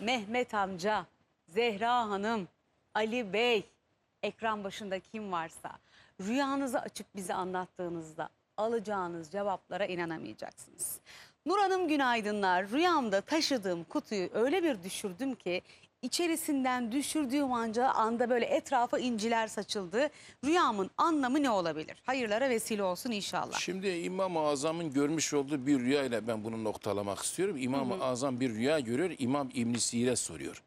Mehmet amca, Zehra hanım, Ali Bey, ekran başında kim varsa rüyanızı açıp bize anlattığınızda alacağınız cevaplara inanamayacaksınız. Nur Hanım günaydınlar. Rüyamda taşıdığım kutuyu öyle bir düşürdüm ki içerisinden düşürdüğüm anca anda böyle etrafa inciler saçıldı. Rüyamın anlamı ne olabilir? Hayırlara vesile olsun inşallah. Şimdi İmam-ı Azam'ın görmüş olduğu bir rüya ile ben bunu noktalamak istiyorum. İmam-ı Azam bir rüya görüyor. İmam İbn Sir'e soruyor.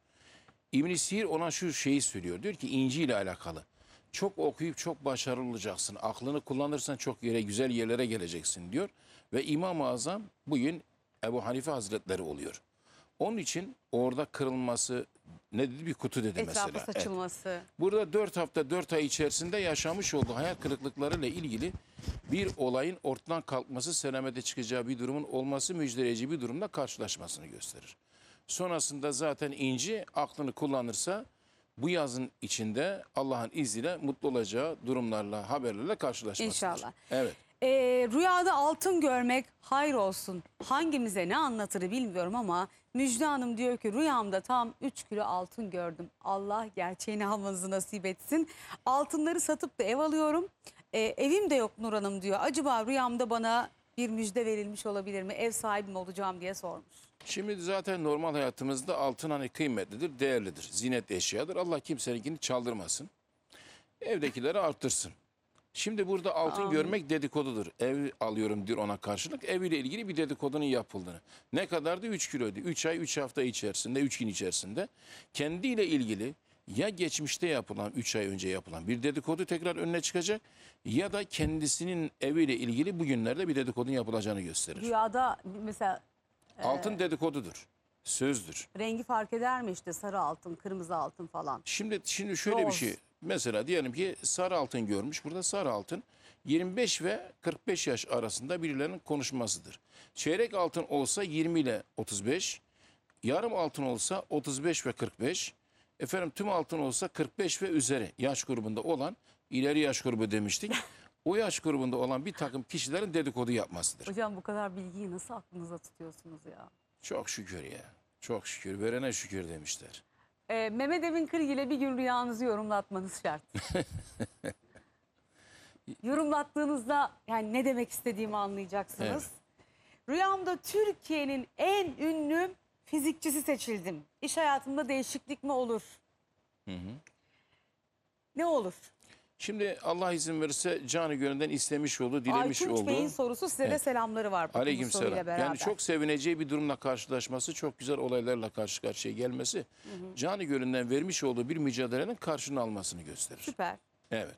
İbn Sir ona şu şeyi söylüyor. Diyor ki inci ile alakalı. Çok okuyup çok başarılı olacaksın. Aklını kullanırsan çok yere güzel yerlere geleceksin diyor. Ve İmam-ı Azam bugün Ebu Hanife Hazretleri oluyor. Onun için orada kırılması ne dedi bir kutu dedi Etrafı mesela. Etrafı saçılması. Evet. Burada 4 hafta 4 ay içerisinde yaşamış olduğu hayal kırıklıklarıyla ilgili bir olayın ortadan kalkması, senemede çıkacağı bir durumun olması müjdeleyici bir durumla karşılaşmasını gösterir. Sonrasında zaten inci aklını kullanırsa bu yazın içinde Allah'ın izniyle mutlu olacağı durumlarla, haberlerle karşılaşmasıdır. İnşallah. Evet e, rüyada altın görmek hayır olsun. Hangimize ne anlatırı bilmiyorum ama Müjde Hanım diyor ki rüyamda tam 3 kilo altın gördüm. Allah gerçeğini almanızı nasip etsin. Altınları satıp da ev alıyorum. E, evim de yok Nur Hanım diyor. Acaba rüyamda bana bir müjde verilmiş olabilir mi? Ev sahibim olacağım diye sormuş. Şimdi zaten normal hayatımızda altın hani kıymetlidir, değerlidir. Zinet eşyadır. Allah kimseninkini çaldırmasın. Evdekileri artırsın. Şimdi burada altın Aa. görmek dedikodudur. Ev alıyorum diyor ona karşılık. Ev ile ilgili bir dedikodunun yapıldığını. Ne kadardı? 3 kiloydu. 3 ay 3 hafta içerisinde 3 gün içerisinde kendiyle ilgili ya geçmişte yapılan 3 ay önce yapılan bir dedikodu tekrar önüne çıkacak ya da kendisinin eviyle ilgili bugünlerde bir dedikodun yapılacağını gösterir. Rüyada mesela e, Altın dedikodudur sözdür. Rengi fark eder mi işte sarı altın, kırmızı altın falan? Şimdi şimdi şöyle Roz. bir şey. Mesela diyelim ki sarı altın görmüş. Burada sarı altın 25 ve 45 yaş arasında birilerinin konuşmasıdır. Çeyrek altın olsa 20 ile 35, yarım altın olsa 35 ve 45, efendim tüm altın olsa 45 ve üzeri yaş grubunda olan ileri yaş grubu demiştik. o yaş grubunda olan bir takım kişilerin dedikodu yapmasıdır. Hocam bu kadar bilgiyi nasıl aklınıza tutuyorsunuz ya? Çok şükür ya. Çok şükür. Verene şükür demişler. Ee, Mehmet Emin Kırg ile bir gün rüyanızı yorumlatmanız şart. Yorumlattığınızda yani ne demek istediğimi anlayacaksınız. Evet. Rüyamda Türkiye'nin en ünlü fizikçisi seçildim. İş hayatımda değişiklik mi olur? Hı hı. Ne olur? Şimdi Allah izin verirse canı gönülden istemiş oldu, dilemiş Aytunç oldu. Aytunç Bey'in sorusu size evet. de selamları var. Aleyküm selam. Beraber. Yani çok sevineceği bir durumla karşılaşması, çok güzel olaylarla karşı karşıya gelmesi, hı hı. canı gönülden vermiş olduğu bir mücadelenin karşını almasını gösterir. Süper. Evet.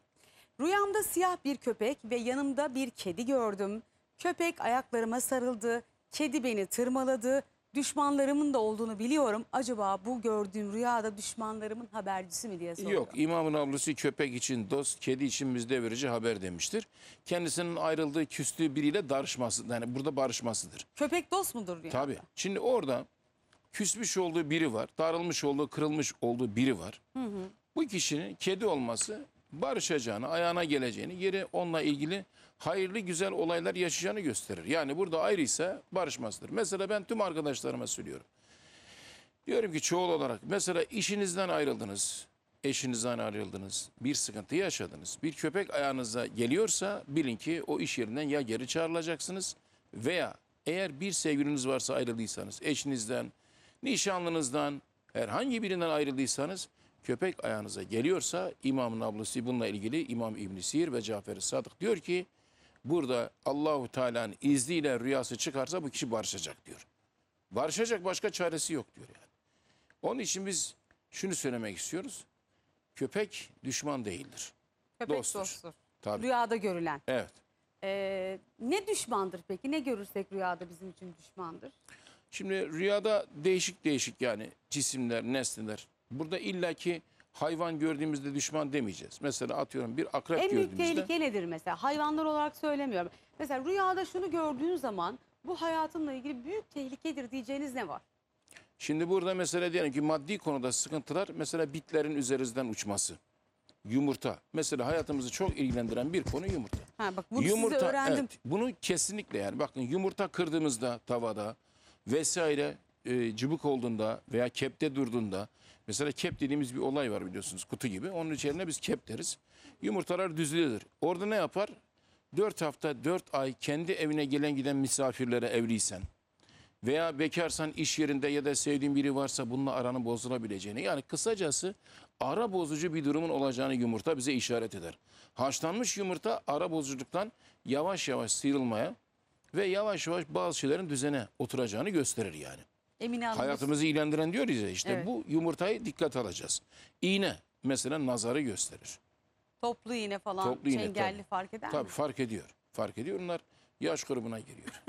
Rüyamda siyah bir köpek ve yanımda bir kedi gördüm. Köpek ayaklarıma sarıldı, kedi beni tırmaladı düşmanlarımın da olduğunu biliyorum. Acaba bu gördüğüm rüyada düşmanlarımın habercisi mi diye soruyor. Yok imamın ablası köpek için dost, kedi için bizde verici haber demiştir. Kendisinin ayrıldığı, küstüğü biriyle darışması yani burada barışmasıdır. Köpek dost mudur? Yani? Tabii. Şimdi orada küsmüş olduğu biri var, darılmış olduğu, kırılmış olduğu biri var. Hı hı. Bu kişinin kedi olması barışacağını, ayağına geleceğini, yeri onunla ilgili hayırlı güzel olaylar yaşayacağını gösterir. Yani burada ayrı ise barışmazdır. Mesela ben tüm arkadaşlarıma söylüyorum. Diyorum ki çoğul olarak mesela işinizden ayrıldınız, eşinizden ayrıldınız, bir sıkıntı yaşadınız. Bir köpek ayağınıza geliyorsa bilin ki o iş yerinden ya geri çağrılacaksınız veya eğer bir sevgiliniz varsa ayrıldıysanız eşinizden, nişanlınızdan, herhangi birinden ayrıldıysanız köpek ayağınıza geliyorsa İmam Nablusi bununla ilgili İmam İbn Sir ve Cafer Sadık diyor ki burada Allahu Teala'nın izniyle rüyası çıkarsa bu kişi barışacak diyor. Barışacak başka çaresi yok diyor yani. Onun için biz şunu söylemek istiyoruz. Köpek düşman değildir. Köpek dosttur. dosttur. Tabii. Rüyada görülen. Evet. Ee, ne düşmandır peki? Ne görürsek rüyada bizim için düşmandır? Şimdi rüyada değişik değişik yani cisimler, nesneler, Burada illaki hayvan gördüğümüzde düşman demeyeceğiz. Mesela atıyorum bir akrep en gördüğümüzde. En büyük tehlike nedir mesela? Hayvanlar olarak söylemiyorum. Mesela rüyada şunu gördüğün zaman bu hayatımla ilgili büyük tehlikedir diyeceğiniz ne var? Şimdi burada mesela diyelim ki maddi konuda sıkıntılar mesela bitlerin üzerinden uçması. Yumurta. Mesela hayatımızı çok ilgilendiren bir konu yumurta. Ha bak bunu yumurta, size öğrendim. Evet, bunu kesinlikle yani bakın yumurta kırdığımızda tavada vesaire e, cıbık olduğunda veya kepte durduğunda mesela kep dediğimiz bir olay var biliyorsunuz kutu gibi. Onun içerisine biz kep deriz. Yumurtalar düzülüyordur. Orada ne yapar? 4 hafta 4 ay kendi evine gelen giden misafirlere evliysen veya bekarsan iş yerinde ya da sevdiğin biri varsa bununla aranın bozulabileceğini yani kısacası ara bozucu bir durumun olacağını yumurta bize işaret eder. Haşlanmış yumurta ara bozuculuktan yavaş yavaş sıyrılmaya ve yavaş yavaş bazı şeylerin düzene oturacağını gösterir yani. Emine Hayatımızı ilendiren diyoruz ya işte Evet. bu yumurtayı dikkat alacağız. İğne mesela nazarı gösterir. Toplu iğne falan Toplu iğne, çengelli tabii. fark eder Tabii mi? fark ediyor. Fark ediyor onlar yaş grubuna giriyor.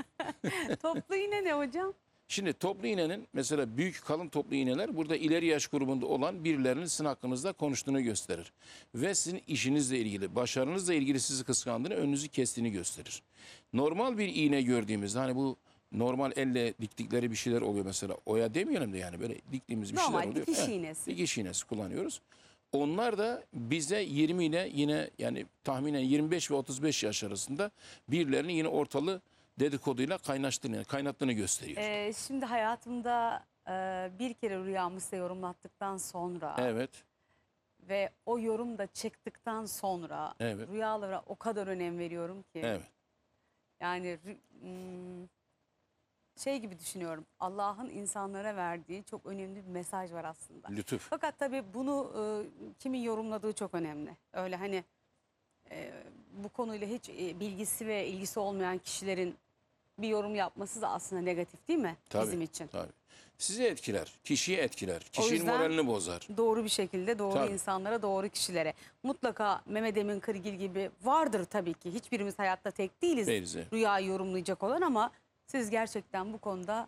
Toplu iğne ne hocam? Şimdi toplu iğnenin mesela büyük kalın toplu iğneler burada ileri yaş grubunda olan birilerinin sizin hakkınızda konuştuğunu gösterir. Ve sizin işinizle ilgili, başarınızla ilgili sizi kıskandığını, önünüzü kestiğini gösterir. Normal bir iğne gördüğümüzde hani bu normal elle diktikleri bir şeyler oluyor mesela. Oya demeyelim de yani böyle diktiğimiz bir Normal şeyler oluyor. Normal dikiş Heh, iğnesi. dikiş iğnesi kullanıyoruz. Onlar da bize 20 ile yine yani tahminen 25 ve 35 yaş arasında birilerinin yine ortalı dedikoduyla kaynaştığını kaynattığını gösteriyor. Ee, şimdi hayatımda e, bir kere rüyamı size yorumlattıktan sonra evet. ve o yorum da çıktıktan sonra Evet. rüyalara o kadar önem veriyorum ki. Evet. Yani rü- hmm, şey gibi düşünüyorum. Allah'ın insanlara verdiği çok önemli bir mesaj var aslında. Lütuf. Fakat tabii bunu e, kimin yorumladığı çok önemli. Öyle hani e, bu konuyla hiç e, bilgisi ve ilgisi olmayan kişilerin bir yorum yapması da aslında negatif değil mi tabii, bizim için? Tabii. Sizi etkiler, kişiyi etkiler, kişinin moralini bozar. Doğru bir şekilde doğru tabii. insanlara, doğru kişilere. Mutlaka Mehmet Emin Kırgil gibi vardır tabii ki. Hiçbirimiz hayatta tek değiliz. Değiliz. Rüya yorumlayacak olan ama siz gerçekten bu konuda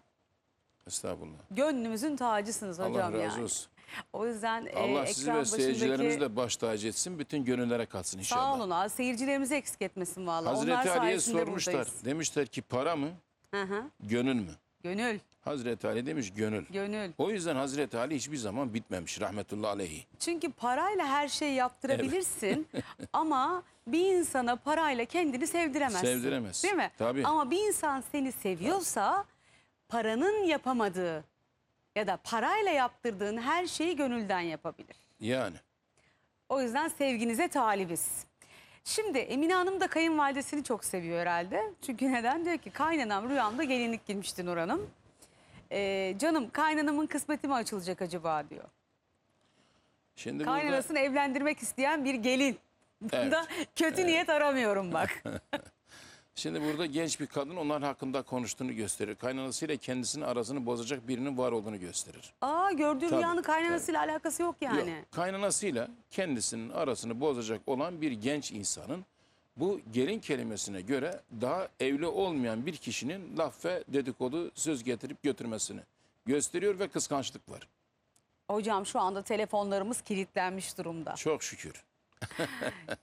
Estağfurullah. gönlümüzün tacısınız hocam Allah razı yani. olsun. O yüzden e, Allah sizi ekran ve seyircilerimizi de baş tacı etsin. Bütün gönüllere katsın inşallah. Sağ olun abi. Seyircilerimizi eksik etmesin vallahi. Hazreti Onlar Ali'ye sayesinde sormuşlar. buradayız. Demişler ki para mı, Hı hı. gönül mü? Gönül. Hazreti Ali demiş gönül. Gönül. O yüzden Hazreti Ali hiçbir zaman bitmemiş rahmetullahi aleyhi. Çünkü parayla her şeyi yaptırabilirsin ama bir insana parayla kendini sevdiremezsin. Sevdiremez. Değil mi? Tabii. Ama bir insan seni seviyorsa paranın yapamadığı ya da parayla yaptırdığın her şeyi gönülden yapabilir. Yani. O yüzden sevginize talibiz. Şimdi Emine Hanım da kayınvalidesini çok seviyor herhalde. Çünkü neden? Diyor ki kaynanam rüyamda gelinlik girmişti Nur Hanım. Ee, canım kaynanamın kısmeti mi açılacak acaba diyor. Şimdi Kaynanasını evlendirmek isteyen bir gelin. Evet. kötü evet. niyet aramıyorum bak. Şimdi burada genç bir kadın onlar hakkında konuştuğunu gösterir. Kaynanasıyla kendisinin arasını bozacak birinin var olduğunu gösterir. Aa gördüğü Tabii, rüyanın kaynanasıyla alakası yok yani. Yok, kaynanasıyla kendisinin arasını bozacak olan bir genç insanın bu gelin kelimesine göre daha evli olmayan bir kişinin laf ve dedikodu söz getirip götürmesini gösteriyor ve kıskançlık var. Hocam şu anda telefonlarımız kilitlenmiş durumda. Çok şükür.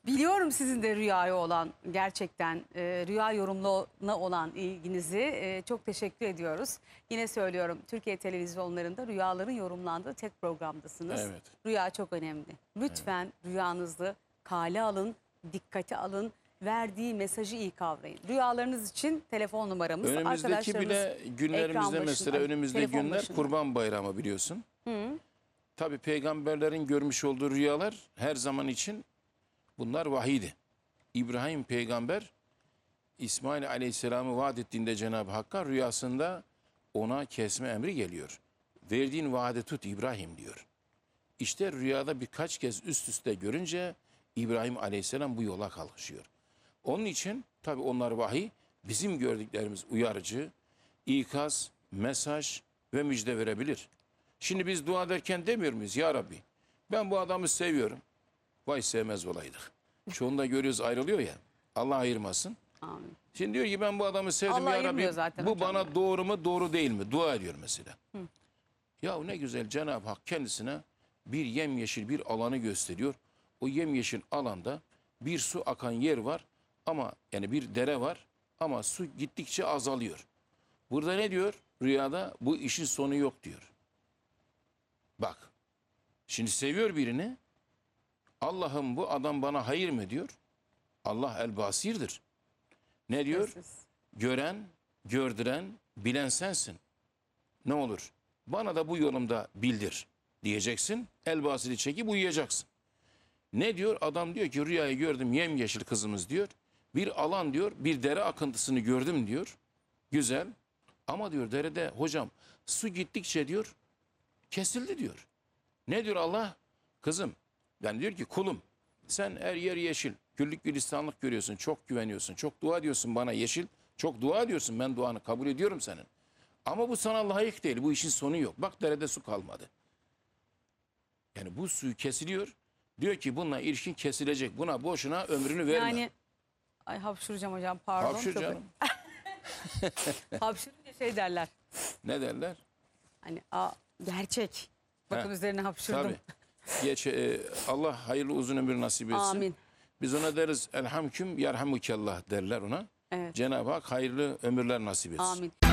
Biliyorum sizin de rüyaya olan gerçekten e, rüya yorumluğuna olan ilginizi e, çok teşekkür ediyoruz. Yine söylüyorum Türkiye televizyonlarında rüyaların yorumlandığı tek programdasınız. Evet. Rüya çok önemli. Lütfen evet. rüyanızı kale alın, dikkate alın verdiği mesajı iyi kavrayın. Rüyalarınız için telefon numaramız. Önümüzdeki bile günlerimizde mesela önümüzde günler başında. kurban bayramı biliyorsun. Hı. Tabii peygamberlerin görmüş olduğu rüyalar her zaman için Bunlar vahiydi. İbrahim peygamber İsmail aleyhisselamı vaat ettiğinde Cenab-ı Hakk'a rüyasında ona kesme emri geliyor. Verdiğin vaade tut İbrahim diyor. İşte rüyada birkaç kez üst üste görünce İbrahim aleyhisselam bu yola kalkışıyor. Onun için tabi onlar vahiy bizim gördüklerimiz uyarıcı, ikaz, mesaj ve müjde verebilir. Şimdi biz dua derken demiyor muyuz? Ya Rabbi ben bu adamı seviyorum. Vay sevmez olaydık. Çoğunda görüyoruz ayrılıyor ya. Allah ayırmasın. Amin. Şimdi diyor ki ben bu adamı sevdim Allah ya Rabbi. Zaten bu bana yani. doğru mu doğru değil mi? Dua ediyor mesela. Hı. Ya ne güzel Cenab-ı Hak kendisine bir yemyeşil bir alanı gösteriyor. O yemyeşil alanda bir su akan yer var ama yani bir dere var ama su gittikçe azalıyor. Burada ne diyor? Rüyada bu işin sonu yok diyor. Bak. Şimdi seviyor birini Allah'ım bu adam bana hayır mı diyor? Allah el basirdir. Ne diyor? Sessiz. Gören, gördüren, bilen sensin. Ne olur? Bana da bu yolumda bildir diyeceksin. El basiri çekip uyuyacaksın. Ne diyor? Adam diyor ki rüyayı gördüm yemyeşil kızımız diyor. Bir alan diyor bir dere akıntısını gördüm diyor. Güzel ama diyor derede hocam su gittikçe diyor kesildi diyor. Ne diyor Allah? Kızım yani diyor ki kulum sen her yer yeşil. Güllük gülistanlık görüyorsun. Çok güveniyorsun. Çok dua diyorsun bana yeşil. Çok dua diyorsun. Ben duanı kabul ediyorum senin. Ama bu sana layık değil. Bu işin sonu yok. Bak derede su kalmadı. Yani bu suyu kesiliyor. Diyor ki bununla ilişkin kesilecek. Buna boşuna ömrünü verme. Yani ay hapşuracağım hocam pardon. Hapşur Çok- canım. Hapşırınca şey derler. Ne derler? Hani a, gerçek. Bakın Ha, üzerine hapşırdım. Tabii. Geç, e, Allah hayırlı uzun ömür nasip etsin. Amin. Biz ona deriz elhamküm yerhamukallah derler ona. Evet. Cenab-ı Hak hayırlı ömürler nasip etsin. Amin.